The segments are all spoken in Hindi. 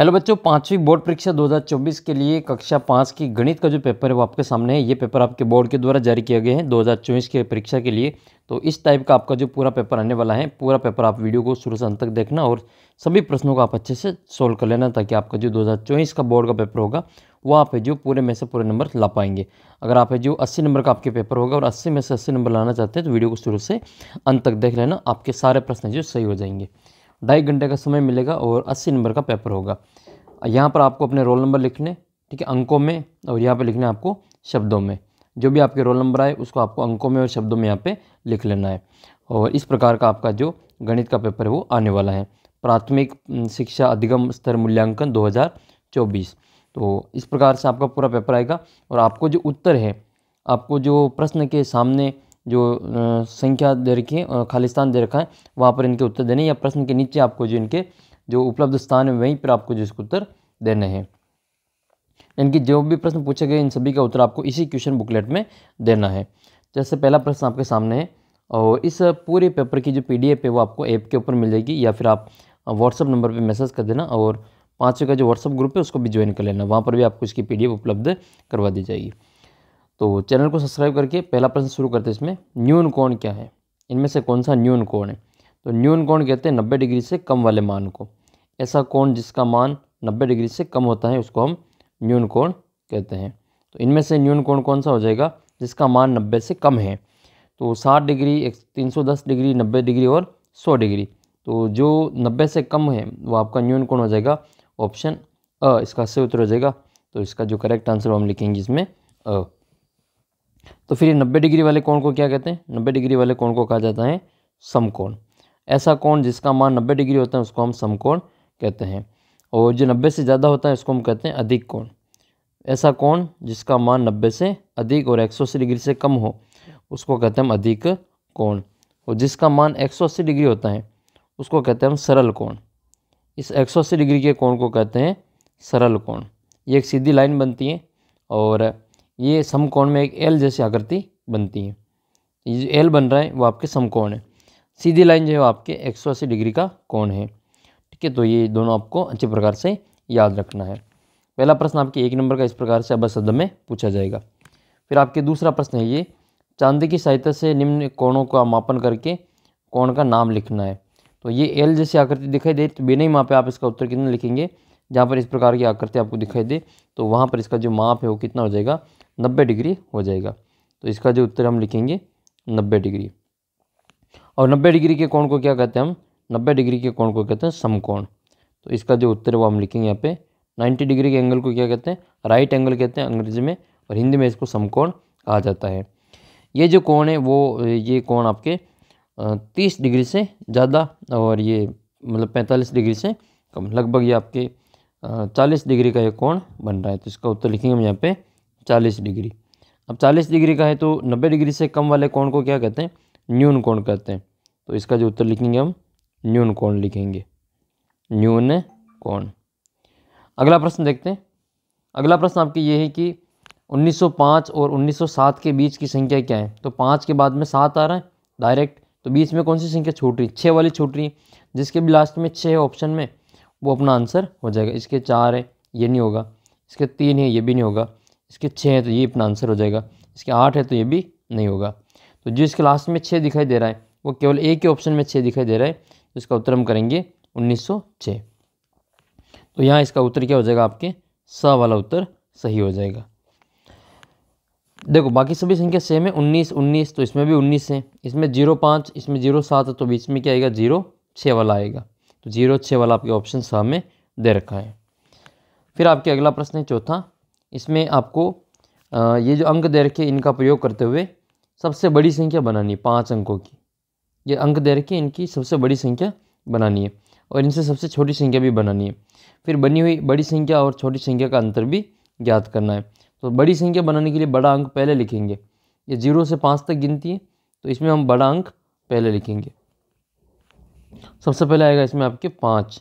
हेलो बच्चों पाँचवीं बोर्ड परीक्षा 2024 के लिए कक्षा पाँच की गणित का जो पेपर है वो आपके सामने है ये पेपर आपके बोर्ड के द्वारा जारी किया गया है 2024 के परीक्षा के लिए तो इस टाइप का आपका जो पूरा पेपर आने वाला है पूरा पेपर आप वीडियो को शुरू से अंत तक देखना और सभी प्रश्नों को आप अच्छे से सोल्व कर लेना ताकि आपका जो दो का बोर्ड का पेपर होगा वो आप है जो पूरे में से पूरे नंबर ला पाएंगे अगर आप जो अस्सी नंबर का आपके पेपर होगा और अस्सी में से अस्सी नंबर लाना चाहते हैं तो वीडियो को शुरू से अंत तक देख लेना आपके सारे प्रश्न जो सही हो जाएंगे ढाई घंटे का समय मिलेगा और अस्सी नंबर का पेपर होगा यहाँ पर आपको अपने रोल नंबर लिखने ठीक है अंकों में और यहाँ पर लिखने आपको शब्दों में जो भी आपके रोल नंबर आए उसको आपको अंकों में और शब्दों में यहाँ पे लिख लेना है और इस प्रकार का आपका जो गणित का पेपर है वो आने वाला है प्राथमिक शिक्षा अधिगम स्तर मूल्यांकन 2024 तो इस प्रकार से आपका पूरा पेपर आएगा और आपको जो उत्तर है आपको जो प्रश्न के सामने जो संख्या दे रखी है खालिस्तान दे रखा है वहाँ पर इनके उत्तर देने या प्रश्न के नीचे आपको जो इनके जो उपलब्ध स्थान है वहीं पर आपको जो इसको उत्तर देने हैं इनकी जो भी प्रश्न पूछे गए इन सभी का उत्तर आपको इसी क्वेश्चन बुकलेट में देना है जैसे पहला प्रश्न आपके सामने है और इस पूरे पेपर की जो पीडीएफ है वो आपको ऐप के ऊपर मिल जाएगी या फिर आप व्हाट्सअप नंबर पे मैसेज कर देना और पाँचों का जो व्हाट्सअप ग्रुप है उसको भी ज्वाइन कर लेना वहाँ पर भी आपको इसकी पीडीएफ उपलब्ध करवा दी जाएगी तो चैनल को सब्सक्राइब करके पहला प्रश्न शुरू करते हैं इसमें न्यून कोण क्या है इनमें से कौन सा न्यून कोण है तो न्यून कोण कहते हैं नब्बे डिग्री से कम वाले मान को ऐसा कोण जिसका मान नब्बे डिग्री से कम होता है उसको हम न्यून कोण कहते हैं तो इनमें से न्यून कोण कौन सा हो जाएगा जिसका मान नब्बे से कम है तो साठ डिग्री एक तीन सौ दस डिग्री नब्बे डिग्री और सौ डिग्री तो जो नब्बे से कम है वो आपका न्यून कोण हो जाएगा ऑप्शन अ इसका सही उत्तर हो जाएगा तो इसका जो करेक्ट आंसर हम लिखेंगे इसमें अ तो फिर ये नब्बे डिग्री वाले कोण को क्या कहते हैं नब्बे डिग्री वाले कोण को कहा जाता है समकोण ऐसा कोण जिसका मान नब्बे डिग्री होता है उसको हम समकोण कहते हैं और जो नब्बे से ज़्यादा होता है उसको हम कहते हैं अधिक कोण ऐसा कोण जिसका मान नब्बे से अधिक और एक सौ अस्सी डिग्री से कम हो उसको कहते हैं हम अधिक कोण और जिसका मान एक सौ अस्सी डिग्री होता है उसको कहते हैं हम सरल कोण इस एक सौ अस्सी डिग्री के कोण को कहते हैं सरल कोण ये एक सीधी लाइन बनती है और ये समकोण में एक एल जैसी आकृति बनती है ये जो एल बन रहा है वो आपके समकोण है सीधी लाइन जो है वो आपके एक सौ अस्सी डिग्री का कोण है ठीक है तो ये दोनों आपको अच्छे प्रकार से याद रखना है पहला प्रश्न आपके एक नंबर का इस प्रकार से अब शब्द में पूछा जाएगा फिर आपके दूसरा प्रश्न है ये चांदी की सहायता से निम्न कोणों का मापन करके कोण का नाम लिखना है तो ये एल जैसी आकृति दिखाई दे तो बिना ही मापे आप इसका उत्तर कितना लिखेंगे जहाँ पर इस प्रकार की आकृति आपको दिखाई दे तो वहाँ पर इसका जो माप है वो कितना हो जाएगा नब्बे डिग्री हो जाएगा तो इसका जो उत्तर हम लिखेंगे नब्बे डिग्री और नब्बे डिग्री के कोण को क्या कहते हैं हम नब्बे डिग्री के कोण को कहते हैं समकोण तो इसका जो उत्तर है वो हम लिखेंगे यहाँ पे नाइन्टी डिग्री के एंगल को क्या कहते हैं राइट एंगल कहते हैं अंग्रेजी में और हिंदी में इसको समकोण कहा जाता है ये जो कोण है वो ये कोण आपके तीस डिग्री से ज़्यादा और ये मतलब पैंतालीस डिग्री से कम लगभग ये आपके चालीस डिग्री का ये कोण बन रहा है तो इसका उत्तर लिखेंगे हम यहाँ पर चालीस डिग्री अब चालीस डिग्री का है तो नब्बे डिग्री से कम वाले कोण को क्या कहते हैं न्यून कोण कहते हैं तो इसका जो उत्तर लिखेंगे हम न्यून कोण लिखेंगे न्यून कोण अगला प्रश्न देखते हैं अगला प्रश्न आपकी ये है कि 1905 और 1907 के बीच की संख्या क्या है तो पाँच के बाद में सात आ रहा है डायरेक्ट तो बीच में कौन सी संख्या छूट रही छः वाली छूट रही है जिसके भी लास्ट में छः ऑप्शन में वो अपना आंसर हो जाएगा इसके चार है ये नहीं होगा इसके तीन है ये भी नहीं होगा इसके छः हैं तो ये अपना आंसर हो जाएगा इसके आठ है तो ये भी नहीं होगा तो जो इसके लास्ट में छः दिखाई दे रहा है वो केवल ए के ऑप्शन में छः दिखाई दे रहा है तो इसका उत्तर हम करेंगे उन्नीस तो यहाँ इसका उत्तर क्या हो जाएगा आपके स वाला उत्तर सही हो जाएगा देखो बाकी सभी संख्या सेम है उन्नीस उन्नीस तो इसमें भी उन्नीस है इसमें जीरो पाँच इसमें जीरो सात है तो बीच में क्या आएगा जीरो छः वाला आएगा तो जीरो छः वाला आपके ऑप्शन स में दे रखा है फिर आपके अगला प्रश्न है चौथा इसमें आपको ये जो अंक दे रखे इनका प्रयोग करते हुए सबसे बड़ी संख्या बनानी है पाँच अंकों की ये अंक दे रखे इनकी सबसे बड़ी संख्या बनानी है और इनसे सबसे छोटी संख्या भी बनानी है फिर बनी हुई बड़ी संख्या और छोटी संख्या का अंतर भी ज्ञात करना है तो बड़ी संख्या बनाने के लिए बड़ा अंक पहले लिखेंगे ये जीरो से पाँच तक गिनती है तो इसमें हम बड़ा अंक पहले लिखेंगे सबसे पहले आएगा इसमें आपके पाँच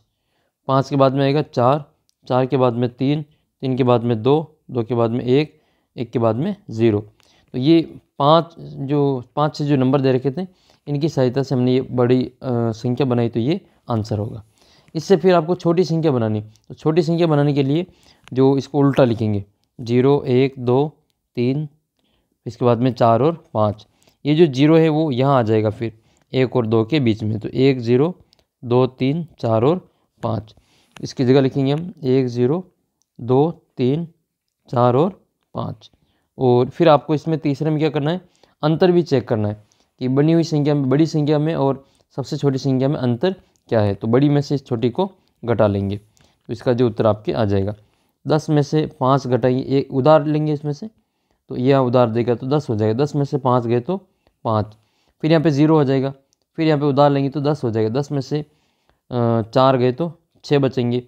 पाँच के बाद में आएगा चार चार के बाद में तीन तीन के बाद में दो दो के बाद में एक एक के बाद में ज़ीरो तो ये पाँच जो पाँच से जो नंबर दे रखे थे इनकी सहायता से हमने ये बड़ी संख्या बनाई तो ये आंसर होगा इससे फिर आपको छोटी संख्या बनानी तो छोटी संख्या बनाने के लिए जो इसको उल्टा लिखेंगे जीरो एक दो तीन इसके बाद में चार और पाँच ये जो जीरो है वो यहाँ आ जाएगा फिर एक और दो के बीच में तो एक ज़ीरो दो तीन चार और पाँच इसकी जगह लिखेंगे हम एक ज़ीरो दो तीन चार और पाँच और फिर आपको इसमें तीसरे में क्या करना है अंतर भी चेक करना है कि बनी हुई संख्या में बड़ी संख्या में और सबसे छोटी संख्या में अंतर क्या है तो बड़ी में से इस छोटी को घटा लेंगे तो इसका जो उत्तर आपके आ जाएगा दस में से पाँच घटाइए एक उधार लेंगे इसमें से तो यह उधार देगा तो दस हो जाएगा दस में से पाँच गए तो पाँच फिर यहाँ पे ज़ीरो हो जाएगा फिर यहाँ पे उधार लेंगे तो दस हो जाएगा दस में से चार गए तो छः बचेंगे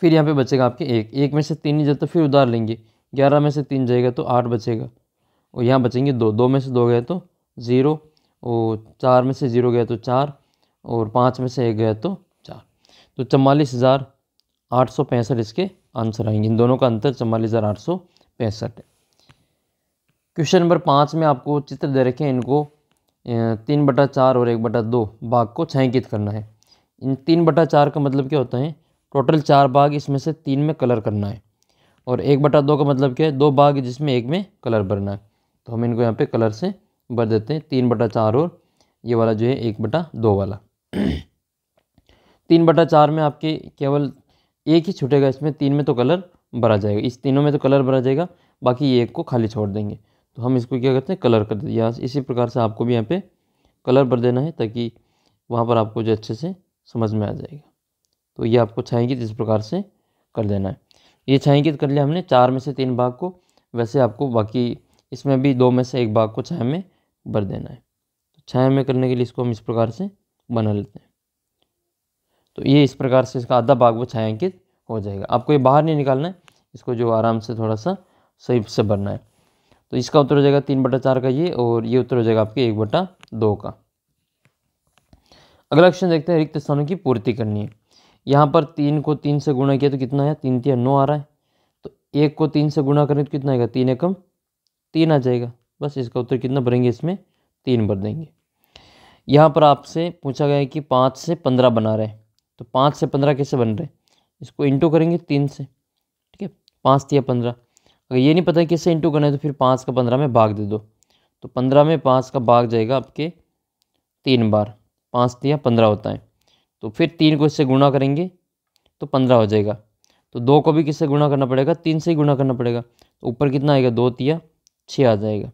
फिर यहाँ पे बचेगा आपके एक एक में से तीन नहीं जाता तो फिर उधार लेंगे ग्यारह में से तीन जाएगा तो आठ बचेगा और यहाँ बचेंगे दो दो में से दो गए तो ज़ीरो और चार में से ज़ीरो गया तो चार और पाँच में से एक गया तो चार तो चवालीस हज़ार आठ सौ पैंसठ इसके आंसर आएंगे इन दोनों का अंतर चवालीस हज़ार आठ सौ पैंसठ है क्वेश्चन नंबर पाँच में आपको चित्र दे रखे हैं इनको तीन बटा चार और एक बटा दो भाग को छायांकित करना है इन तीन बटा चार का मतलब क्या होता है टोटल चार बाग इसमें से तीन में कलर करना है और एक बटा दो का मतलब क्या है दो बाग जिसमें एक में कलर भरना है तो हम इनको यहाँ पे कलर से भर देते हैं तीन बटा चार और ये वाला जो है एक बटा दो वाला तीन बटा चार में आपके केवल एक ही छूटेगा इसमें तीन में तो कलर भरा जाएगा इस तीनों में तो कलर भरा जाएगा बाकी ये एक को खाली छोड़ देंगे तो हम इसको क्या करते हैं कलर कर देते हैं इसी प्रकार से आपको भी यहाँ पर कलर भर देना है ताकि वहाँ पर आपको जो अच्छे से समझ में आ जाएगा तो ये आपको छायांकित इस प्रकार से कर देना है ये छायांकित कर लिया हमने चार में से तीन भाग को वैसे आपको बाकी इसमें भी दो में से एक भाग को छाया में भर देना है तो छाया में करने के लिए इसको हम इस प्रकार से बना लेते हैं तो ये इस प्रकार से इसका आधा भाग वो छायांकित हो जाएगा आपको ये बाहर नहीं निकालना है इसको जो आराम से थोड़ा सा सही से भरना है तो इसका उत्तर हो जाएगा तीन बटा चार का ये और ये उत्तर हो जाएगा आपके एक बटा दो का अगला क्वेश्चन देखते हैं रिक्त स्थानों की पूर्ति करनी है यहाँ पर तीन को तीन से गुणा किया तो कितना है तीन तीन नौ आ रहा है तो एक को तीन से गुणा करें तो कितना आएगा तीन एकम तीन आ जाएगा बस इसका उत्तर कितना भरेंगे इसमें तीन भर देंगे यहाँ पर आपसे पूछा गया है कि पाँच से पंद्रह बना रहे हैं तो पाँच से पंद्रह कैसे बन रहे इसको इंटू करेंगे तीन से ठीक है पाँच या पंद्रह अगर ये नहीं पता है कैसे इंटू करना है तो फिर पाँच का पंद्रह में भाग दे दो तो पंद्रह में पाँच का भाग जाएगा आपके तीन बार पाँच या पंद्रह होता है तो फिर तीन को इससे गुणा करेंगे तो पंद्रह हो जाएगा तो दो को भी किससे गुणा करना पड़ेगा तीन से ही गुणा करना पड़ेगा तो ऊपर कितना आएगा दो तिया छः आ जाएगा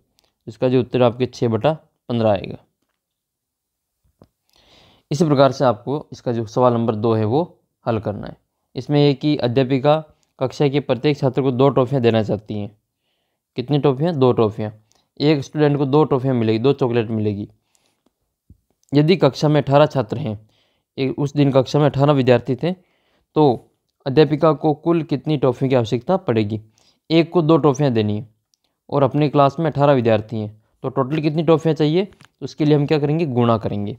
इसका जो उत्तर आपके छः बटा पंद्रह आएगा इसी प्रकार से आपको इसका जो सवाल नंबर दो है वो हल करना है इसमें यह कि अध्यापिका कक्षा के प्रत्येक छात्र को दो ट्रॉफियाँ देना चाहती हैं कितनी ट्रॉफियाँ दो ट्रॉफियाँ एक स्टूडेंट को दो ट्रॉफियाँ मिलेगी दो चॉकलेट मिलेगी यदि कक्षा में अठारह छात्र हैं उस दिन कक्षा में अठारह विद्यार्थी थे तो अध्यापिका को कुल कितनी टॉफ़ियों की आवश्यकता पड़ेगी एक को दो टॉफ़ियाँ देनी है और अपने क्लास में अठारह विद्यार्थी हैं तो टोटल कितनी ट्रॉफियाँ चाहिए तो उसके लिए हम क्या करेंगे गुणा करेंगे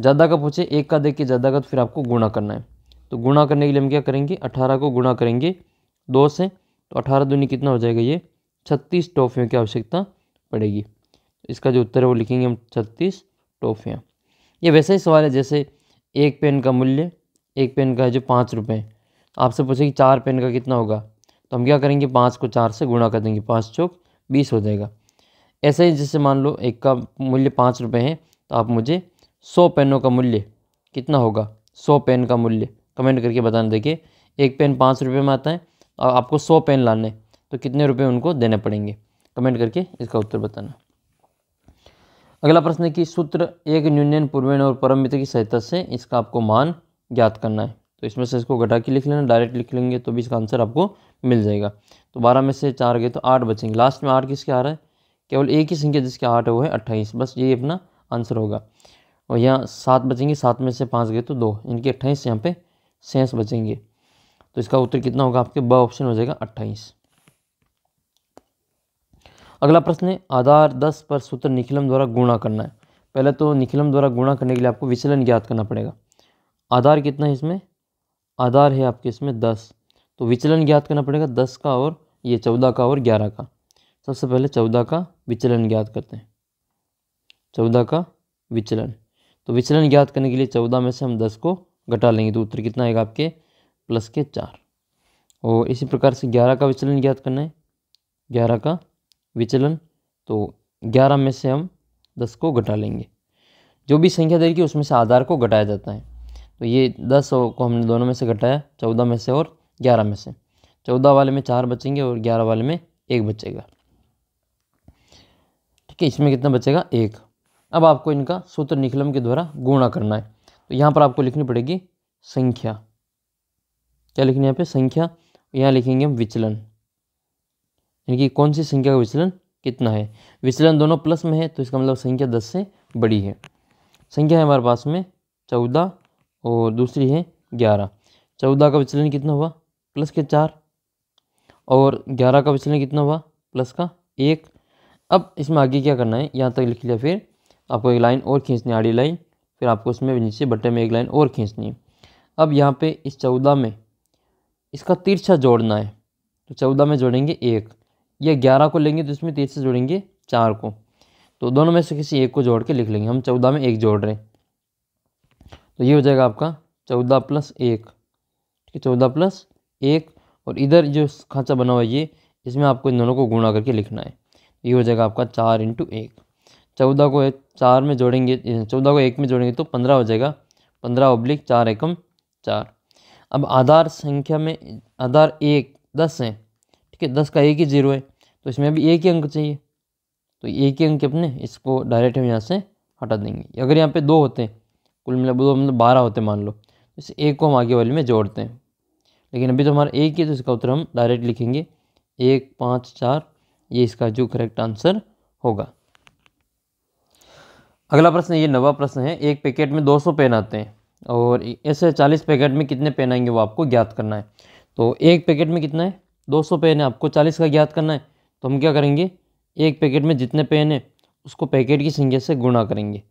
ज़्यादा का पूछे एक का देखिए ज़्यादा का तो फिर आपको गुणा करना है तो गुणा करने के लिए हम क्या करेंगे अठारह को गुणा करेंगे दो से तो अठारह दूनी कितना हो जाएगा ये छत्तीस ट्रॉफियों की आवश्यकता पड़ेगी इसका जो उत्तर है वो लिखेंगे हम छत्तीस ट्रॉफियाँ ये वैसे ही सवाल है जैसे एक पेन का मूल्य एक पेन का है जो पाँच रुपये आपसे कि चार पेन का कितना होगा तो हम क्या करेंगे पाँच को चार से गुणा कर देंगे पाँच चौक बीस हो जाएगा ऐसे ही जैसे मान लो एक का मूल्य पाँच रुपये है तो आप मुझे सौ पेनों का मूल्य कितना होगा सौ पेन का मूल्य कमेंट करके बताना देखिए एक पेन पाँच रुपये में आता है और आपको सौ पेन लाने तो कितने रुपये उनको देने पड़ेंगे कमेंट करके इसका उत्तर बताना अगला प्रश्न है कि सूत्र एक न्यूनयन पूर्वेण और परम मित्र की सहायता से इसका आपको मान ज्ञात करना है तो इसमें से इसको घटा के लिख लेना डायरेक्ट लिख लेंगे तो भी इसका आंसर आपको मिल जाएगा तो बारह में से चार गए तो आठ बचेंगे लास्ट में आठ किसके आ रहा है केवल एक ही संख्या जिसके आठ है वो है अट्ठाईस बस यही अपना आंसर होगा और यहाँ सात बचेंगे सात में से पाँच गए तो दो इनके अट्ठाईस यहाँ पे सेंस बचेंगे तो इसका उत्तर कितना होगा आपके ब ऑप्शन हो जाएगा अट्ठाईस अगला प्रश्न है आधार दस पर सूत्र निखिलम द्वारा गुणा करना है पहले तो निखिलम द्वारा गुणा करने के लिए आपको विचलन ज्ञात करना पड़ेगा आधार कितना है इसमें आधार है आपके इसमें दस तो विचलन ज्ञात करना पड़ेगा दस का और ये चौदह का और ग्यारह का सबसे पहले चौदह का विचलन ज्ञात करते हैं चौदह का विचलन तो विचलन ज्ञात करने के लिए चौदह में से हम दस को घटा लेंगे तो उत्तर कितना आएगा आपके प्लस के चार और इसी प्रकार से ग्यारह का विचलन ज्ञात करना है ग्यारह का विचलन तो ग्यारह में से हम दस को घटा लेंगे जो भी संख्या देगी उसमें से आधार को घटाया जाता है तो ये दस को हमने दोनों में से घटाया चौदह में से और ग्यारह में से चौदह वाले में चार बचेंगे और ग्यारह वाले में एक बचेगा ठीक है इसमें कितना बचेगा एक अब आपको इनका सूत्र निकलम के द्वारा गुणा करना है तो यहाँ पर आपको लिखनी पड़ेगी संख्या क्या लिखनी है यहाँ पे संख्या यहाँ लिखेंगे हम विचलन यानी कि कौन सी संख्या का विचलन कितना है विचलन दोनों प्लस में है तो इसका मतलब संख्या दस से बड़ी है संख्या है हमारे पास में चौदह और दूसरी है ग्यारह चौदह का विचलन कितना हुआ प्लस के चार और ग्यारह का विचलन कितना हुआ प्लस का एक अब इसमें आगे क्या करना है यहाँ तक लिख लिया फिर आपको एक लाइन और खींचनी है आड़ी लाइन फिर आपको उसमें नीचे बटे में एक लाइन और खींचनी है अब यहाँ पे इस चौदह में इसका तिरछा जोड़ना है तो चौदह में जोड़ेंगे एक या ग्यारह को लेंगे तो इसमें तीस तो से जोड़ेंगे चार को तो दोनों में से किसी एक को जोड़ के लिख लेंगे हम चौदह में एक जोड़ रहे हैं तो ये हो जाएगा आपका चौदह प्लस एक ठीक है चौदह प्लस एक और इधर जो खांचा बना हुआ है ये इसमें आपको इन दोनों को गुणा करके लिखना है ये हो जाएगा आपका चार इंटू एक चौदह को चार में जोड़ेंगे चौदह को एक में जोड़ेंगे तो पंद्रह हो जाएगा पंद्रह ओब्लिक चार एकम चार अब आधार संख्या में आधार एक दस है ठीक है दस का एक ही जीरो है तो इसमें अभी एक ही अंक चाहिए तो एक ही अंक अपने इसको डायरेक्ट हम यहाँ से हटा देंगे अगर यहाँ पे दो होते हैं कुल मिला दो मतलब बारह होते मान लो तो इस एक को हम आगे वाले में जोड़ते हैं लेकिन अभी तो हमारा एक ही है तो इसका उत्तर हम डायरेक्ट लिखेंगे एक पाँच चार ये इसका जो करेक्ट आंसर होगा अगला प्रश्न ये नवा प्रश्न है एक पैकेट में 200 पेन आते हैं और ऐसे 40 पैकेट में कितने पेन आएंगे वो आपको ज्ञात करना है तो एक पैकेट में कितना है दो सौ पेन है आपको चालीस का ज्ञात करना है तो हम क्या करेंगे एक पैकेट में जितने पेन है उसको पैकेट की संख्या से गुणा करेंगे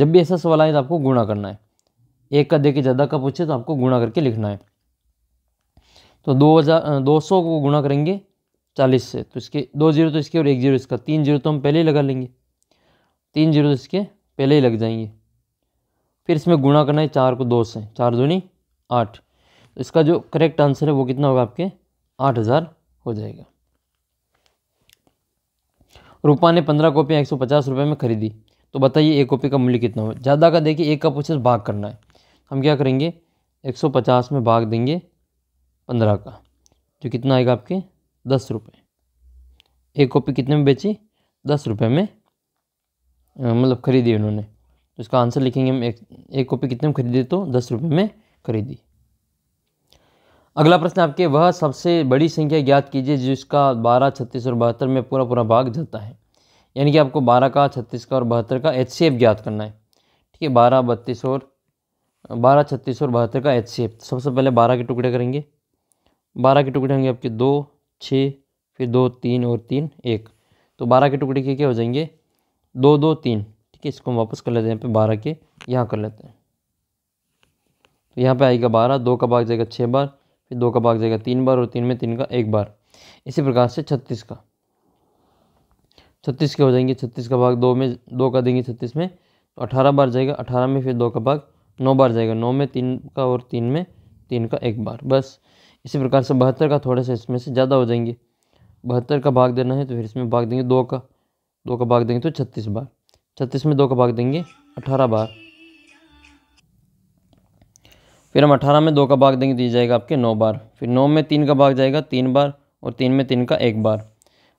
जब भी ऐसा सवाल आए तो आपको गुणा करना है एक का दे के ज़्यादा का पूछे तो आपको गुणा करके लिखना है तो दो हज़ार दो सौ को गुणा करेंगे चालीस से तो इसके दो जीरो तो इसके और एक जीरो इसका तीन जीरो तो हम पहले ही लगा लेंगे तीन जीरो तो इसके पहले ही लग जाएंगे फिर इसमें गुणा करना है चार को दो से चार दूनी आठ तो इसका जो करेक्ट आंसर है वो कितना होगा आपके आठ हज़ार हो जाएगा रूपा ने पंद्रह कॉपियाँ एक सौ पचास रुपये में खरीदी तो बताइए एक कॉपी का मूल्य कितना हो ज़्यादा का देखिए एक का पूछे भाग करना है हम क्या करेंगे एक सौ पचास में भाग देंगे पंद्रह का जो तो कितना आएगा आपके दस रुपये एक कॉपी कितने में बेची दस रुपये में मतलब खरीदी उन्होंने तो इसका आंसर लिखेंगे हम एक एक कॉपी कितने में खरीदी तो दस रुपये में खरीदी अगला प्रश्न आपके वह सबसे बड़ी संख्या ज्ञात कीजिए जिसका बारह छत्तीस और बहत्तर में पूरा पूरा भाग जाता है यानी कि आपको बारह का छत्तीस का और बहत्तर का एच ज्ञात करना है ठीक है बारह बत्तीस और बारह छत्तीस और बहत्तर का एच सबसे पहले बारह के टुकड़े करेंगे बारह के टुकड़े होंगे आपके दो छः फिर दो तीन और तीन एक तो बारह के टुकड़े के क्या हो जाएंगे दो दो तीन ठीक है इसको हम वापस कर लेते हैं यहाँ पे बारह के यहाँ कर लेते हैं तो यहाँ पे आएगा बारह दो का भाग जाएगा छः बार फिर दो का भाग जाएगा तीन बार और तीन में तीन का एक बार इसी प्रकार से छत्तीस का छत्तीस के हो जाएंगे छत्तीस का भाग दो में दो का देंगे छत्तीस में तो अठारह बार जाएगा अठारह में फिर दो का भाग नौ बार जाएगा नौ में तीन का और तीन में तीन का एक बार बस इसी प्रकार से बहत्तर का थोड़ा सा इसमें से ज़्यादा हो जाएंगे बहत्तर का भाग देना है तो फिर इसमें भाग देंगे दो का दो का भाग देंगे तो छत्तीस बार छत्तीस में दो का भाग देंगे अठारह बार फिर हम अठारह में दो का भाग देंगे दी तो जाएगा आपके नौ बार फिर नौ में तीन का भाग जाएगा तीन बार और तीन में तीन का एक बार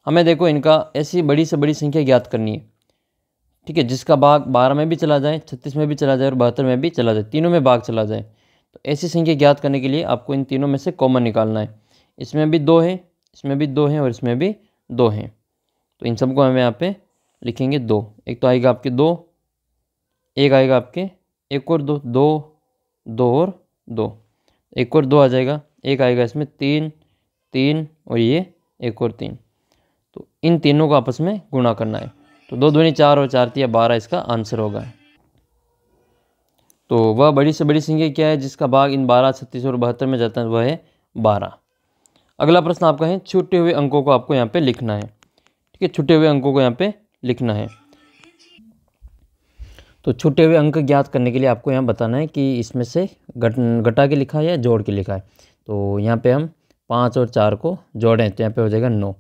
हमें देखो इनका ऐसी बड़ी से बड़ी संख्या ज्ञात करनी है ठीक है जिसका भाग बारह में भी चला जाए छत्तीस में भी चला जाए और बहत्तर में भी चला जाए तीनों में भाग चला जाए तो ऐसी संख्या ज्ञात करने के लिए आपको इन तीनों में से कॉमन निकालना है इसमें भी दो है इसमें भी दो हैं और इसमें भी दो हैं तो इन सबको हमें यहाँ पे लिखेंगे दो एक तो आएगा आपके दो एक आएगा आपके एक और दो दो दो और दो एक और दो आ जाएगा एक आएगा इसमें तीन तीन और ये एक और तीन तो इन तीनों को आपस में गुणा करना है तो दो ध्वनि चार और चार या बारह इसका आंसर होगा तो वह बड़ी से बड़ी संख्या क्या है जिसका भाग इन बारह छत्तीस और बहत्तर में जाता है वह है बारह अगला प्रश्न आपका है छूटे हुए अंकों को आपको यहाँ पे लिखना है ठीक है छूटे हुए अंकों को यहाँ पे लिखना है तो छुटे हुए अंक ज्ञात करने के लिए आपको यहाँ बताना है कि इसमें से घट घटा के लिखा है या जोड़ के लिखा है तो यहाँ पे हम पाँच और चार को जोड़ें तो यहाँ पे हो जाएगा नौ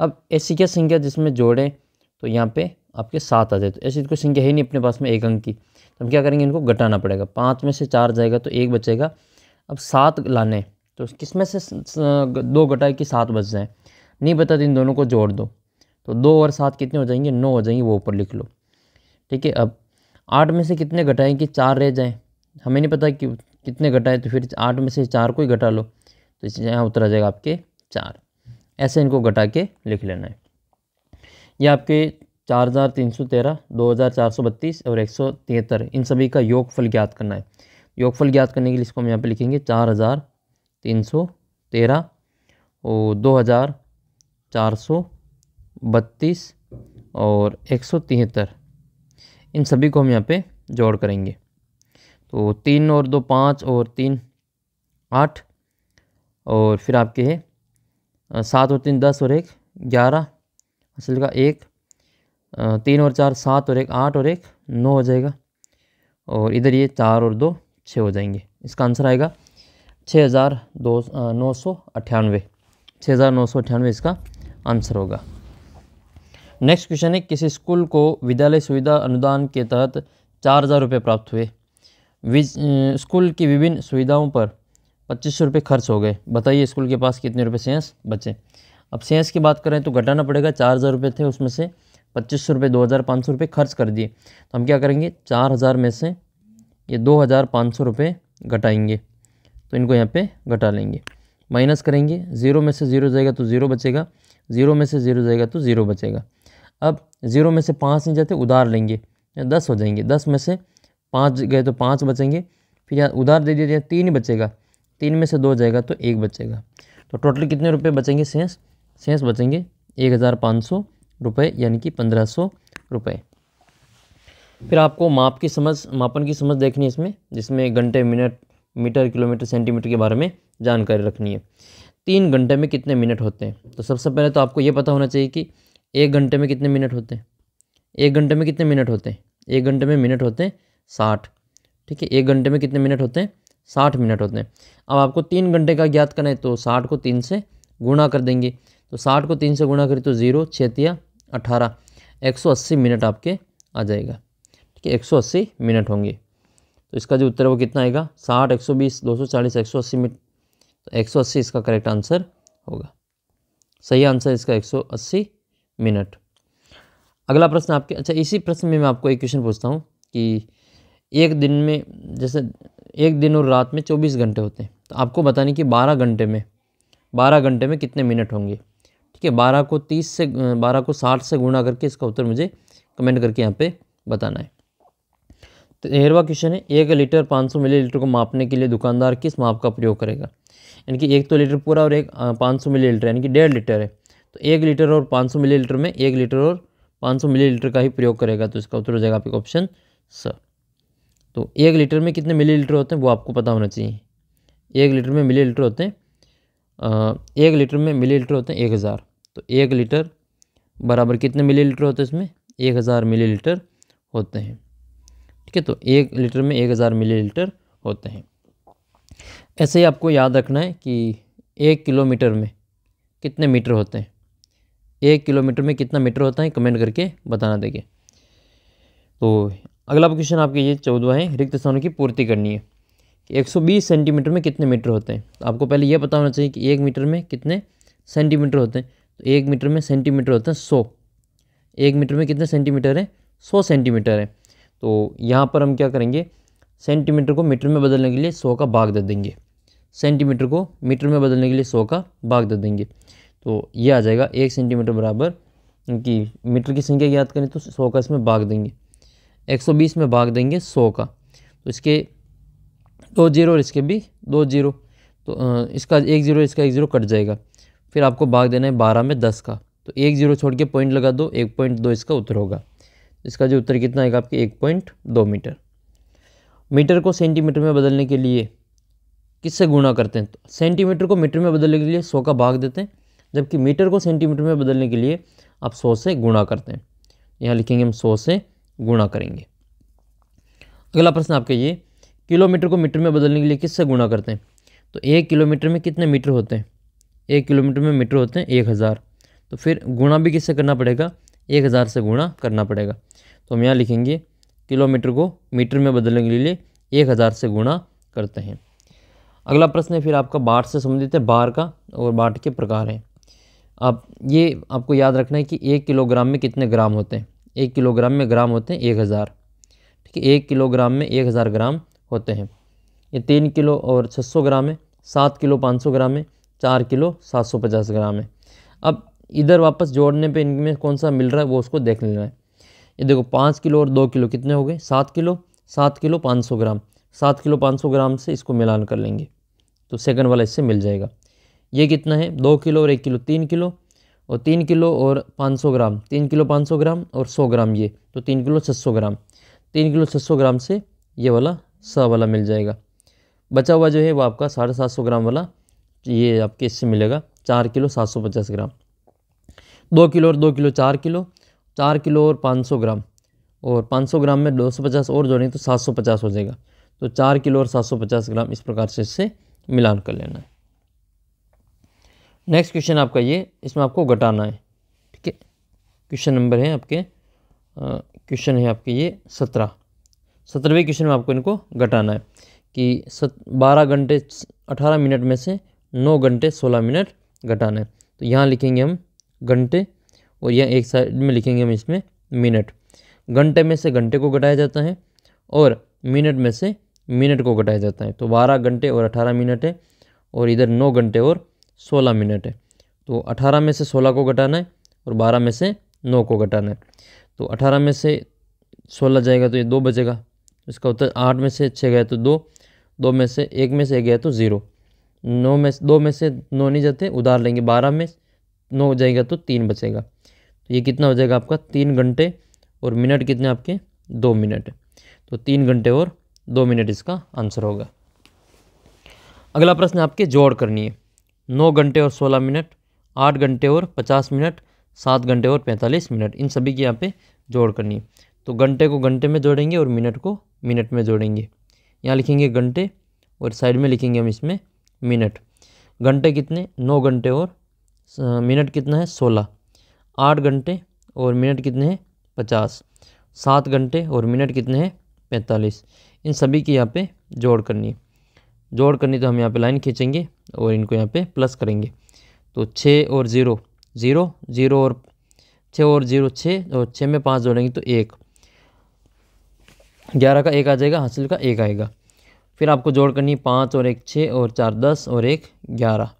अब ऐसी क्या संख्या जिसमें जोड़ें तो यहाँ पे आपके सात आ जाए तो ऐसी तो कोई संख्या है नहीं अपने पास में एक अंक की तो हम क्या करेंगे इनको घटाना पड़ेगा पाँच में से चार जाएगा तो एक बचेगा अब सात लाने तो किस में से दो घटाए कि सात बच जाएँ नहीं बता तो इन दोनों को जोड़ दो तो दो और सात कितने हो जाएंगे नौ हो जाएंगे वो ऊपर लिख लो ठीक है अब आठ में से कितने घटाएँ कि चार रह जाएँ हमें नहीं पता कि कितने घटाएँ तो फिर आठ में से चार को ही घटा लो तो इस यहाँ उतर आ जाएगा आपके चार ऐसे इनको घटा के लिख लेना है ये आपके चार हज़ार तीन सौ तेरह दो हज़ार चार सौ बत्तीस और एक सौ तिहत्तर इन सभी का योगफल ज्ञात करना है योगफल ज्ञात करने के लिए इसको हम यहाँ पे लिखेंगे चार हज़ार तीन सौ तेरह और दो हज़ार चार सौ बत्तीस और एक सौ तिहत्तर इन सभी को हम यहाँ पे जोड़ करेंगे तो तीन और दो पाँच और तीन आठ और फिर आपके है सात और तीन दस और एक ग्यारह असल का एक तीन और चार सात और एक आठ और एक नौ हो जाएगा और इधर ये चार और दो छः हो जाएंगे इसका आंसर आएगा छः हज़ार दो नौ सौ अट्ठानवे छः हज़ार नौ सौ अट्ठानवे इसका आंसर होगा नेक्स्ट क्वेश्चन है किसी स्कूल को विद्यालय सुविधा अनुदान के तहत चार हज़ार रुपये प्राप्त हुए स्कूल की विभिन्न सुविधाओं पर पच्चीस सौ रुपये खर्च हो गए बताइए स्कूल के पास कितने रुपये सेंस बचे अब सेंस की बात करें तो घटाना पड़ेगा चार हज़ार रुपये थे उसमें से पच्चीस सौ रुपये दो हज़ार पाँच सौ रुपये खर्च कर दिए तो हम क्या करेंगे चार हज़ार में से ये दो हज़ार पाँच सौ रुपये घटाएंगे तो इनको यहाँ पे घटा लेंगे माइनस करेंगे ज़ीरो में से ज़ीरो जाएगा तो ज़ीरो बचेगा ज़ीरो में से ज़ीरो जाएगा तो ज़ीरो बचेगा अब ज़ीरो में से पाँच नहीं जाते उधार लेंगे या दस हो जाएंगे दस में से पाँच गए तो पाँच बचेंगे फिर यहाँ उधार दे दिया तीन ही बचेगा तीन में से दो जाएगा तो एक बचेगा तो टोटल कितने रुपये बचेंगे सेंस सेंस बचेंगे एक हज़ार पाँच सौ रुपये यानी कि पंद्रह सौ रुपये फिर आपको माप की समझ मापन की समझ देखनी है इसमें जिसमें घंटे मिनट मीटर किलोमीटर सेंटीमीटर के बारे में जानकारी रखनी है तीन घंटे में कितने मिनट होते हैं तो सबसे पहले तो आपको ये पता होना चाहिए कि एक घंटे में कितने मिनट होते हैं एक घंटे में कितने मिनट होते हैं एक घंटे में मिनट होते हैं साठ ठीक है एक घंटे में कितने मिनट होते हैं साठ मिनट होते हैं अब आपको तीन घंटे का ज्ञात करना है तो साठ को तीन से गुणा कर देंगे तो साठ को तीन से गुणा करें तो ज़ीरो छतिया अठारह एक सौ अस्सी मिनट आपके आ जाएगा ठीक है एक सौ अस्सी मिनट होंगे तो इसका जो उत्तर है वो कितना आएगा साठ एक सौ बीस दो सौ चालीस एक सौ अस्सी मिनट तो एक सौ अस्सी इसका करेक्ट आंसर होगा सही आंसर इसका एक सौ अस्सी मिनट अगला प्रश्न आपके अच्छा इसी प्रश्न में मैं आपको एक क्वेश्चन पूछता हूँ कि एक दिन में जैसे एक दिन और रात में चौबीस घंटे होते हैं तो आपको बताने कि बारह घंटे में बारह घंटे में कितने मिनट होंगे ठीक है बारह को तीस से बारह को साठ से गुणा करके इसका उत्तर मुझे कमेंट करके यहाँ पे बताना है तो हेरवा क्वेश्चन है एक लीटर पाँच सौ मिली को मापने के लिए दुकानदार किस माप का प्रयोग करेगा यानी कि एक तो लीटर पूरा और एक पाँच सौ मिली यानी कि डेढ़ लीटर है तो एक लीटर और 500 मिलीलीटर में एक लीटर और 500 मिलीलीटर का ही प्रयोग करेगा तो इसका उत्तर हो जाएगा आपके ऑप्शन स तो एक लीटर में कितने मिलीलीटर होते हैं वो आपको पता होना चाहिए एक लीटर में मिलीलीटर होते हैं एक लीटर में मिलीलीटर होते हैं एक हज़ार तो एक लीटर बराबर कितने मिलीलीटर होते हैं इसमें एक हज़ार लीटर होते हैं ठीक है तो एक लीटर में एक हज़ार लीटर होते हैं ऐसे ही आपको याद रखना है कि एक किलोमीटर में कितने मीटर होते हैं एक किलोमीटर में कितना मीटर होता है कमेंट करके बताना देखिए तो अगला क्वेश्चन आपके ये चौदह है रिक्त स्थानों की पूर्ति करनी है कि 120 सेंटीमीटर में कितने मीटर होते हैं तो आपको पहले यह पता होना चाहिए कि एक मीटर में कितने सेंटीमीटर होते हैं तो एक मीटर में सेंटीमीटर होते हैं सौ एक मीटर में कितने सेंटीमीटर है सौ सेंटीमीटर है तो यहाँ पर हम क्या करेंगे सेंटीमीटर को मीटर में बदलने के लिए सौ का भाग दे देंगे सेंटीमीटर को मीटर में बदलने के लिए सौ का भाग दे देंगे तो ये आ जाएगा एक सेंटीमीटर बराबर इनकी मीटर की संख्या याद करें तो सौ का इसमें भाग देंगे एक सौ बीस में भाग देंगे सौ का तो इसके दो जीरो और इसके भी दो जीरो तो इसका एक जीरो इसका एक जीरो कट जाएगा फिर आपको भाग देना है बारह में दस का तो एक जीरो छोड़ के पॉइंट लगा दो एक पॉइंट दो इसका उत्तर होगा इसका जो उत्तर कितना आएगा आपके एक पॉइंट दो मीटर मीटर को सेंटीमीटर में बदलने के लिए किससे गुणा करते हैं तो सेंटीमीटर को मीटर में बदलने के लिए सौ का भाग देते हैं जबकि मीटर को सेंटीमीटर में बदलने के लिए आप सौ से गुणा करते हैं यहाँ लिखेंगे हम सौ से गुणा करेंगे अगला प्रश्न आपका ये किलोमीटर को मीटर में बदलने के लिए किससे गुणा करते हैं तो एक किलोमीटर में कितने मीटर होते हैं एक किलोमीटर में मीटर होते हैं एक हज़ार तो फिर गुणा भी किससे करना पड़ेगा एक हज़ार से गुणा करना पड़ेगा तो हम यहाँ लिखेंगे किलोमीटर को मीटर में बदलने के लिए एक हज़ार से गुणा करते हैं अगला प्रश्न है फिर आपका बाट से संबंधित है बार का और बाट के प्रकार हैं आप ये आपको याद रखना है कि एक किलोग्राम में कितने ग्राम होते हैं एक किलोग्राम में ग्राम होते हैं एक हज़ार ठीक है एक किलोग्राम में एक हज़ार ग्राम होते हैं ये तीन किलो और छः सौ ग्राम है सात किलो पाँच सौ ग्राम है चार किलो सात सौ पचास ग्राम है अब इधर वापस जोड़ने पर इनमें कौन सा मिल रहा है वो उसको देख लेना है ये देखो पाँच किलो और दो किलो कितने हो गए सात किलो सात किलो पाँच सौ ग्राम सात किलो पाँच सौ ग्राम से इसको मिलान कर लेंगे तो सेकंड वाला इससे मिल जाएगा ये कितना है दो किलो और एक किलो तीन किलो और तीन किलो और पाँच सौ ग्राम तीन किलो पाँच सौ ग्राम और सौ ग्राम ये तो तीन किलो छः सौ ग्राम तीन किलो छः सौ ग्राम से ये वाला स वाला मिल जाएगा बचा हुआ जो है वो आपका साढ़े सात सौ ग्राम वाला ये आपके इससे मिलेगा चार किलो सात सौ पचास ग्राम दो किलो और दो किलो चार किलो चार किलो और पाँच सौ ग्राम और पाँच सौ ग्राम में दो सौ पचास और जोड़ेंगे तो सात सौ पचास हो जाएगा तो चार किलो और सात सौ पचास ग्राम इस प्रकार से इससे मिलान कर लेना है नेक्स्ट क्वेश्चन आपका ये इसमें आपको घटाना है ठीक है क्वेश्चन नंबर है आपके क्वेश्चन है आपके ये सत्रह सत्रहवें क्वेश्चन में आपको इनको घटाना है कि सत बारह घंटे अठारह मिनट में से नौ घंटे सोलह मिनट घटाना है तो यहाँ लिखेंगे हम घंटे और यहाँ एक साइड में लिखेंगे हम इसमें मिनट घंटे में से घंटे को घटाया जाता है और मिनट में से मिनट को घटाया जाता है तो बारह घंटे और अठारह मिनट है और इधर नौ घंटे और सोलह मिनट है तो अठारह में से सोलह को घटाना है और बारह में से नौ को घटाना है तो अठारह में से सोलह जाएगा तो ये दो बचेगा इसका उत्तर आठ में से छः गए तो दो दो में से एक में से गया तो ज़ीरो नौ में दो में से नौ नहीं जाते उधार लेंगे बारह में नौ जाएगा तो तीन बचेगा तो ये कितना हो जाएगा आपका तीन घंटे और मिनट कितने आपके दो मिनट तो तीन घंटे और दो मिनट इसका आंसर होगा अगला प्रश्न आपके जोड़ करनी है नौ घंटे और सोलह मिनट आठ घंटे और पचास मिनट सात घंटे और पैंतालीस मिनट इन सभी की यहाँ पे जोड़ करनी है तो घंटे को घंटे में जोड़ेंगे और मिनट को मिनट में जोड़ेंगे यहाँ लिखेंगे घंटे और साइड में लिखेंगे हम इसमें मिनट घंटे कितने नौ घंटे और मिनट कितना है सोलह आठ घंटे और मिनट कितने हैं पचास सात घंटे और मिनट कितने हैं पैंतालीस इन सभी की यहाँ पे जोड़ करनी है जोड़ करनी तो हम यहाँ पे लाइन खींचेंगे और इनको यहाँ पे प्लस करेंगे तो छः और ज़ीरो ज़ीरो ज़ीरो और छः और ज़ीरो छः और छः में पाँच जोड़ेंगे तो एक ग्यारह का एक आ जाएगा हासिल का एक आएगा फिर आपको जोड़ करनी है पाँच और एक छः और चार दस और एक ग्यारह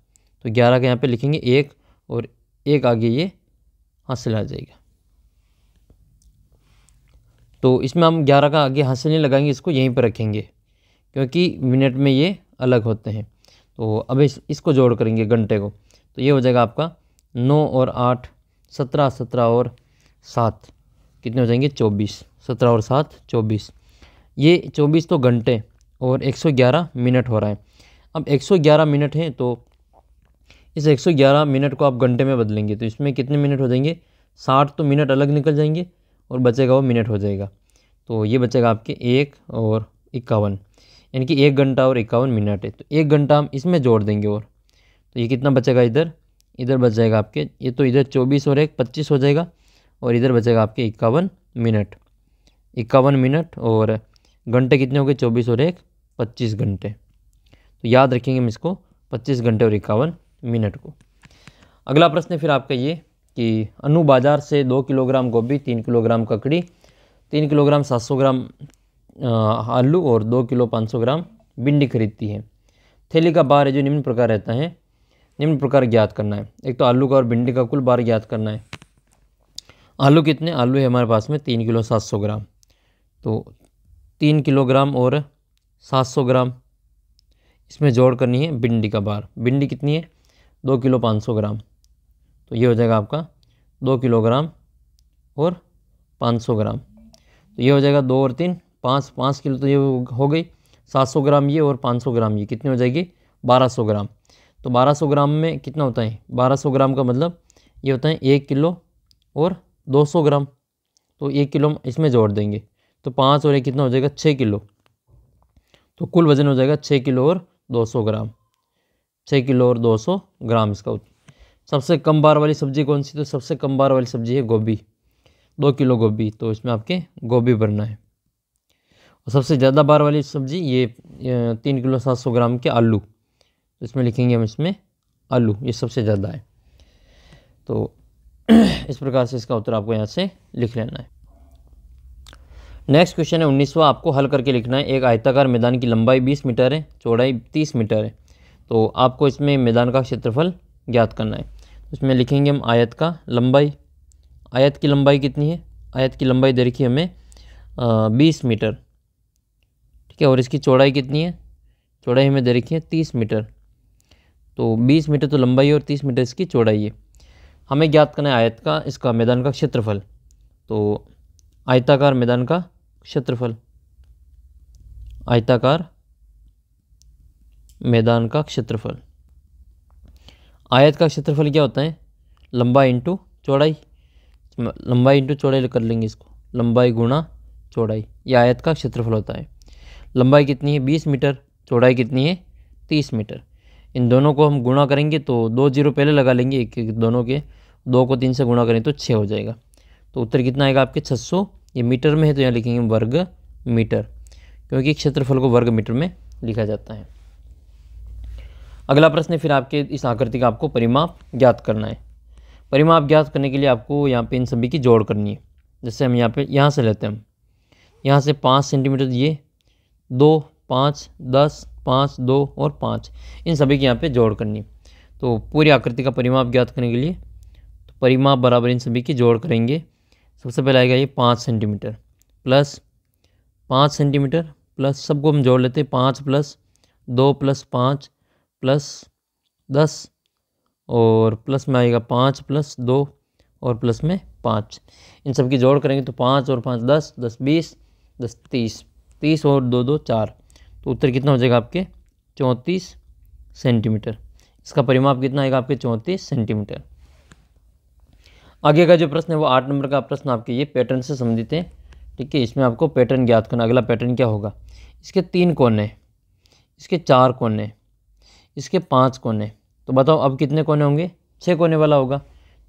तो ग्यारह का यहाँ पे लिखेंगे एक और एक आगे ये हासिल आ जाएगा तो इसमें हम ग्यारह का आगे हासिल नहीं लगाएंगे इसको यहीं पर रखेंगे क्योंकि मिनट में ये अलग होते हैं तो अब इस, इसको जोड़ करेंगे घंटे को तो ये हो जाएगा आपका नौ और आठ सत्रह सत्रह और सात कितने हो जाएंगे चौबीस सत्रह और सात चौबीस ये चौबीस तो घंटे और एक सौ ग्यारह मिनट हो रहा है अब एक सौ ग्यारह मिनट हैं तो इस एक सौ ग्यारह मिनट को आप घंटे में बदलेंगे तो इसमें कितने मिनट हो जाएंगे साठ तो मिनट अलग निकल जाएंगे और बचेगा वो मिनट हो जाएगा तो ये बचेगा आपके एक और इक्यावन यानी कि एक घंटा और इक्यावन मिनट है तो एक घंटा हम इसमें जोड़ देंगे और तो ये कितना बचेगा इधर इधर बच जाएगा आपके ये तो इधर चौबीस और एक पच्चीस हो जाएगा और इधर बचेगा आपके इक्यावन मिनट इक्यावन मिनट और घंटे कितने हो गए चौबीस और एक पच्चीस घंटे तो याद रखेंगे हम इसको पच्चीस घंटे और इक्यावन मिनट को अगला प्रश्न है फिर आपका ये कि अनु बाजार से दो किलोग्राम गोभी तीन किलोग्राम ककड़ी तीन किलोग्राम सात सौ ग्राम आलू और दो किलो पाँच सौ ग्राम भिंडी खरीदती है थैली का बार है जो निम्न प्रकार रहता है निम्न प्रकार ज्ञात करना है एक तो आलू का और भिंडी का कुल बार ज्ञात करना है आलू कितने आलू है हमारे पास में तीन किलो सात सौ ग्राम तो तीन किलोग्राम और सात सौ ग्राम इसमें जोड़ करनी है भिंडी का बार भिंडी कितनी है दो किलो पाँच सौ ग्राम तो ये हो जाएगा आपका दो किलोग्राम और पाँच सौ ग्राम तो ये हो जाएगा दो और तीन पाँच पाँच किलो तो ये हो गई सात सौ ग्राम ये और पाँच सौ ग्राम ये कितनी हो जाएगी बारह सौ ग्राम तो बारह सौ ग्राम में कितना होता है बारह सौ ग्राम का मतलब ये होता है एक किलो और दो सौ ग्राम तो एक किलो इसमें जोड़ देंगे तो पाँच और एक कितना हो जाएगा छः किलो तो कुल वज़न हो जाएगा छः किलो और दो सौ ग्राम छः किलो और दो सौ ग्राम इसका सबसे कम बार वाली सब्ज़ी कौन सी तो सबसे कम बार वाली सब्ज़ी है गोभी दो किलो गोभी तो इसमें आपके गोभी भरना है सबसे ज़्यादा बार वाली सब्ज़ी ये तीन किलो सात सौ ग्राम के आलू तो इसमें लिखेंगे हम इसमें आलू ये सबसे ज़्यादा है तो इस प्रकार से इसका उत्तर आपको यहाँ से लिख लेना है नेक्स्ट क्वेश्चन है उन्नीसवा आपको हल करके लिखना है एक आयताकार मैदान की लंबाई बीस मीटर है चौड़ाई तीस मीटर है तो आपको इसमें मैदान का क्षेत्रफल ज्ञात करना है इसमें लिखेंगे हम आयत का लंबाई आयत की लंबाई कितनी है आयत की लंबाई दे रखी हमें बीस मीटर ठीक है और इसकी चौड़ाई कितनी है चौड़ाई हमें दे रखी है तीस मीटर तो बीस मीटर तो लंबाई और तीस मीटर इसकी चौड़ाई है हमें ज्ञात करना है आयत का इसका मैदान का क्षेत्रफल तो आयताकार मैदान का क्षेत्रफल आयताकार मैदान का क्षेत्रफल आयत का क्षेत्रफल क्या होता है लंबाई इंटू चौड़ाई लंबाई इंटू चौड़ाई कर लेंगे इसको लंबाई गुणा चौड़ाई यह आयत का क्षेत्रफल होता है लंबाई कितनी है बीस मीटर चौड़ाई कितनी है तीस मीटर इन दोनों को हम गुणा करेंगे तो दो जीरो पहले लगा लेंगे एक एक दोनों के दो को तीन से गुणा करें तो छः हो जाएगा तो उत्तर कितना आएगा आपके छः सौ ये मीटर में है तो यहाँ लिखेंगे वर्ग मीटर क्योंकि क्षेत्रफल को वर्ग मीटर में लिखा जाता है अगला प्रश्न फिर आपके इस आकृति का आपको परिमाप ज्ञात करना है परिमाप ज्ञात करने के लिए आपको यहाँ पे इन सभी की जोड़ करनी है जैसे हम यहाँ पे यहाँ से लेते हैं हम यहाँ से पाँच सेंटीमीटर ये दो पाँच दस पाँच दो और पाँच इन सभी की यहाँ पे जोड़ करनी तो पूरी आकृति का परिमाप ज्ञात करने के लिए तो परिमाप बराबर इन सभी की जोड़ करेंगे सबसे पहले आएगा ये पाँच सेंटीमीटर प्लस पाँच सेंटीमीटर प्लस सबको हम जोड़ लेते हैं पाँच प्लस दो प्लस पाँच प्लस दस और प्लस में आएगा पाँच प्लस दो और प्लस में पाँच इन सब की जोड़ करेंगे तो पाँच और पाँच दस दस बीस दस तीस तीस और दो दो चार तो उत्तर कितना हो जाएगा आपके चौंतीस सेंटीमीटर इसका परिमाप कितना आएगा आपके चौंतीस सेंटीमीटर आगे का जो प्रश्न है वो आठ नंबर का प्रश्न आपके ये पैटर्न से संबंधित है ठीक है इसमें आपको पैटर्न ज्ञात करना अगला पैटर्न क्या होगा इसके तीन कोने इसके चार कोने इसके पाँच कोने तो बताओ अब कितने कोने होंगे छः कोने वाला होगा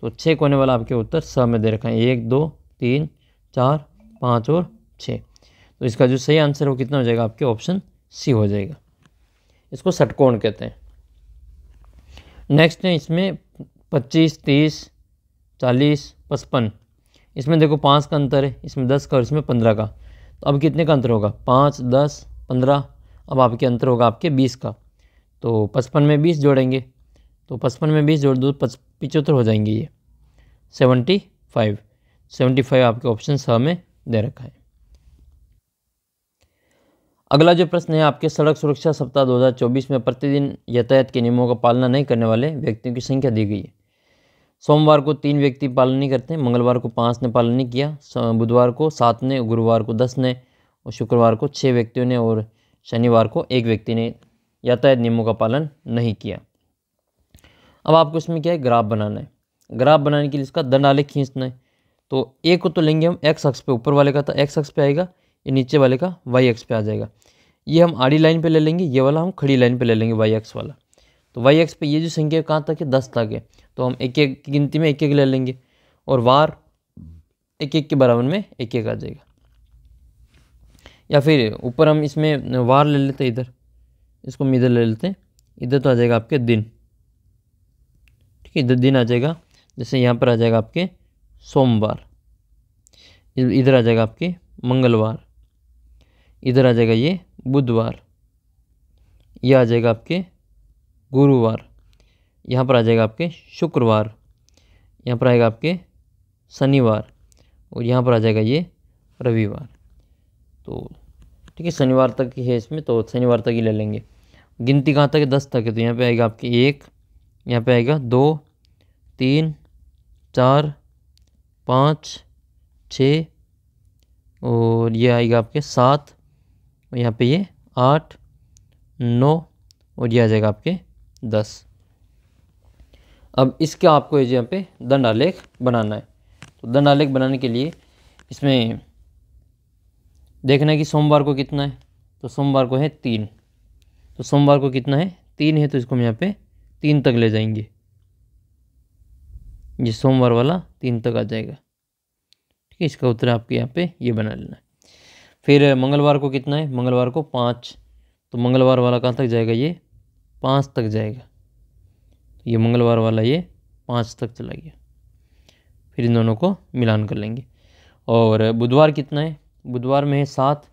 तो छः कोने वाला आपके उत्तर स में दे रखा है एक दो तीन चार पाँच और छः तो इसका जो सही आंसर है वो कितना हो जाएगा आपके ऑप्शन सी हो जाएगा इसको सटकोण कहते हैं नेक्स्ट है इसमें पच्चीस तीस चालीस पचपन इसमें देखो पाँच का अंतर है इसमें दस का और इसमें पंद्रह का तो अब कितने का अंतर होगा पाँच दस पंद्रह अब आपके अंतर होगा आपके बीस का तो पचपन में बीस जोड़ेंगे तो पचपन में बीस जोड़ दो पच पिचहत्तर हो जाएंगे ये सेवेंटी फाइव सेवेंटी फाइव आपके ऑप्शन स में दे रखा है अगला जो प्रश्न है आपके सड़क सुरक्षा सप्ताह 2024 में प्रतिदिन यातायात के नियमों का पालना नहीं करने वाले व्यक्तियों की संख्या दी गई है सोमवार को तीन व्यक्ति पालन नहीं करते मंगलवार को पाँच ने पालन नहीं किया बुधवार को सात ने गुरुवार को दस ने और शुक्रवार को छः व्यक्तियों ने और शनिवार को एक व्यक्ति ने यातायात नियमों का पालन नहीं किया अब आपको इसमें क्या है ग्राफ बनाना है ग्राफ बनाने के लिए इसका दंड आलेख खींचना है तो एक को तो लेंगे हम एक्स अक्ष पे ऊपर वाले का तो एक्स अक्ष पे आएगा ये नीचे वाले का वाई एक्स पे आ जाएगा ये हम आड़ी लाइन पे ले लेंगे ये वाला हम खड़ी लाइन पे ले लेंगे वाई एक्स वाला तो वाई एक्स पे ये जो संख्या कहाँ तक है दस तक है तो हम एक एक गिनती में एक एक ले लेंगे और वार एक एक के बराबर में एक एक आ जाएगा या फिर ऊपर हम इसमें वार ले लेते हैं इधर इसको हम इधर ले लेते हैं इधर तो आ जाएगा आपके दिन ठीक है इधर दिन आ जाएगा जैसे यहाँ पर आ जाएगा आपके सोमवार इधर आ जाएगा आपके मंगलवार इधर आ जाएगा ये बुधवार ये आ जाएगा आपके गुरुवार यहाँ पर आ जाएगा आपके शुक्रवार यहाँ पर आएगा आपके शनिवार और यहाँ पर आ जाएगा ये रविवार तो ठीक है शनिवार तक है इसमें तो शनिवार तक ही ले लेंगे गिनती कहाँ तक है दस तक है तो यहाँ पे आएगा आपके एक यहाँ पे आएगा दो तीन चार पाँच छ और ये आएगा आपके सात यहाँ पे ये आठ नौ और ये आ जाएगा आपके दस अब इसका आपको यहाँ पे दंड आलेख बनाना है तो दंड आलेख बनाने के लिए इसमें देखना है कि सोमवार को कितना है तो सोमवार को है तीन तो सोमवार को कितना है तीन है तो इसको हम यहाँ पे तीन तक ले जाएंगे ये सोमवार वाला तीन तक आ जाएगा ठीक है इसका उत्तर आपके यहाँ पे ये बना लेना है फिर मंगलवार को कितना है मंगलवार को पाँच तो मंगलवार वाला कहाँ तक जाएगा ये पाँच तक जाएगा तो ये मंगलवार वाला ये पाँच तक चला गया फिर इन दोनों को मिलान कर लेंगे और बुधवार कितना है बुधवार में है सात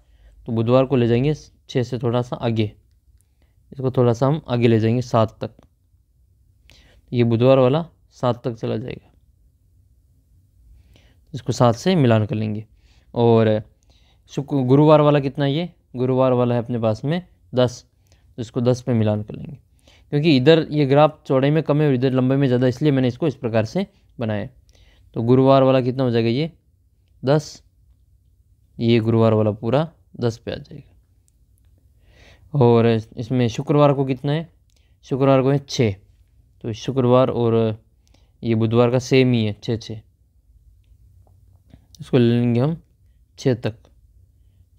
तो बुधवार को ले जाएंगे छः से थोड़ा सा आगे इसको थोड़ा सा हम आगे ले जाएंगे सात तक ये बुधवार वाला सात तक चला जाएगा इसको सात से मिलान कर लेंगे और शुक्र गुरुवार वाला कितना ये गुरुवार वाला है अपने पास में दस तो इसको दस पे मिलान कर लेंगे क्योंकि इधर ये ग्राफ चौड़ाई में कम है और इधर लंबे में ज़्यादा इसलिए मैंने इसको इस प्रकार से बनाया तो गुरुवार वाला कितना हो जाएगा ये दस ये गुरुवार वाला पूरा दस पे आ जाएगा और इसमें शुक्रवार को कितना है शुक्रवार को है छः तो शुक्रवार और ये बुधवार का सेम ही है छः छः इसको ले लेंगे हम छः तक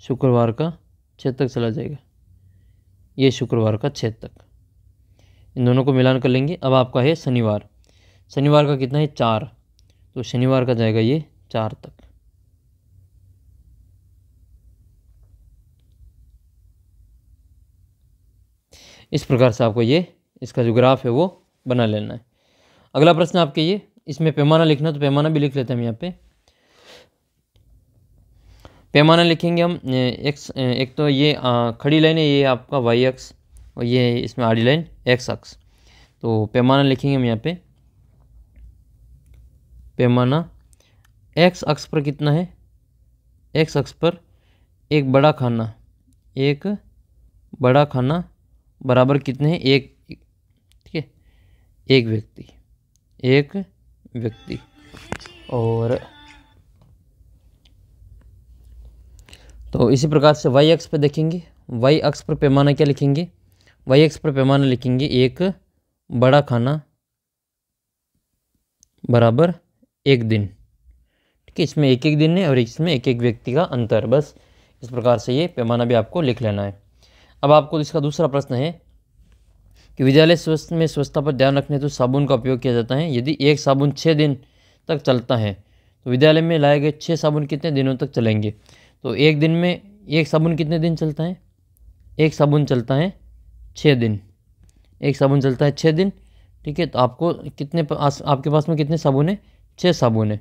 शुक्रवार का छः तक चला जाएगा ये शुक्रवार का छः तक इन दोनों को मिलान कर लेंगे अब आपका है शनिवार शनिवार का कितना है चार तो शनिवार का जाएगा ये चार तक इस प्रकार से आपको ये इसका जो ग्राफ है वो बना लेना है अगला प्रश्न आपके ये इसमें पैमाना लिखना तो पैमाना भी लिख लेते हैं हम यहाँ पे पैमाना लिखेंगे हम एक्स एक तो ये खड़ी लाइन है ये आपका वाई अक्स और ये इसमें आड़ी लाइन एक्स अक्स तो पैमाना लिखेंगे हम यहाँ पे पैमाना एक्स अक्स पर कितना है एक्स अक्स पर एक बड़ा खाना एक बड़ा खाना बराबर कितने हैं एक ठीक है एक व्यक्ति एक व्यक्ति और तो इसी प्रकार से वाई एक्स पर देखेंगे वाई एक्स पर पैमाना क्या लिखेंगे वाई एक्स पर पैमाना लिखेंगे एक बड़ा खाना बराबर एक दिन ठीक है इसमें एक एक दिन है और इसमें एक एक व्यक्ति का अंतर बस इस प्रकार से ये पैमाना भी आपको लिख लेना है अब आपको इसका दूसरा प्रश्न है कि विद्यालय स्वस्थ में स्वच्छता पर ध्यान रखने तो साबुन का उपयोग किया जाता है यदि एक साबुन छः दिन तक चलता है तो विद्यालय में लाए गए छः साबुन कितने दिनों तक चलेंगे तो एक दिन में एक साबुन कितने दिन चलता है एक साबुन चलता है छः दिन एक साबुन चलता है छः दिन ठीक है तो आपको कितने आपके पास में कितने साबुन है छः साबुन है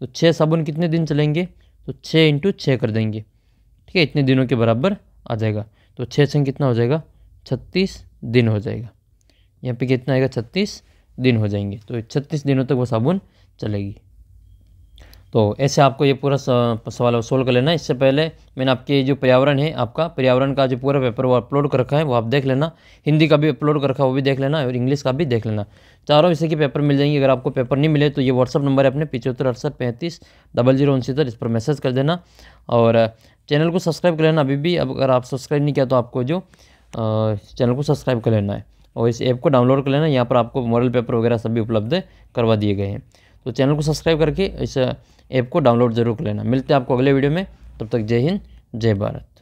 तो छः साबुन कितने दिन चलेंगे तो छः इंटू छः कर देंगे ठीक है इतने दिनों के बराबर आ जाएगा तो छः संग कितना हो जाएगा छत्तीस दिन हो जाएगा यहाँ पे कितना आएगा छत्तीस दिन हो जाएंगे तो छत्तीस दिनों तक वो साबुन चलेगी तो ऐसे आपको ये पूरा सवाल सोल्व कर लेना इससे पहले मैंने आपके जो पर्यावरण है आपका पर्यावरण का जो पूरा पेपर वो अपलोड कर रखा है वो आप देख लेना हिंदी का भी अपलोड कर रखा है वो भी देख लेना और इंग्लिश का भी देख लेना चारों विषय के पेपर मिल जाएंगे अगर आपको पेपर नहीं मिले तो ये व्हाट्सअप नंबर है अपने पिचहत्तर अड़सठ पैंतीस डबल जीरो उनसीतर इस पर मैसेज कर देना और चैनल को सब्सक्राइब कर लेना अभी भी अब अगर आप सब्सक्राइब नहीं किया तो आपको जो चैनल को सब्सक्राइब कर लेना है और इस ऐप को डाउनलोड कर लेना यहाँ पर आपको मॉडल पेपर वगैरह सभी उपलब्ध करवा दिए गए हैं तो चैनल को सब्सक्राइब करके इस ऐप को डाउनलोड जरूर कर लेना मिलते हैं आपको अगले वीडियो में तब तक जय हिंद जय भारत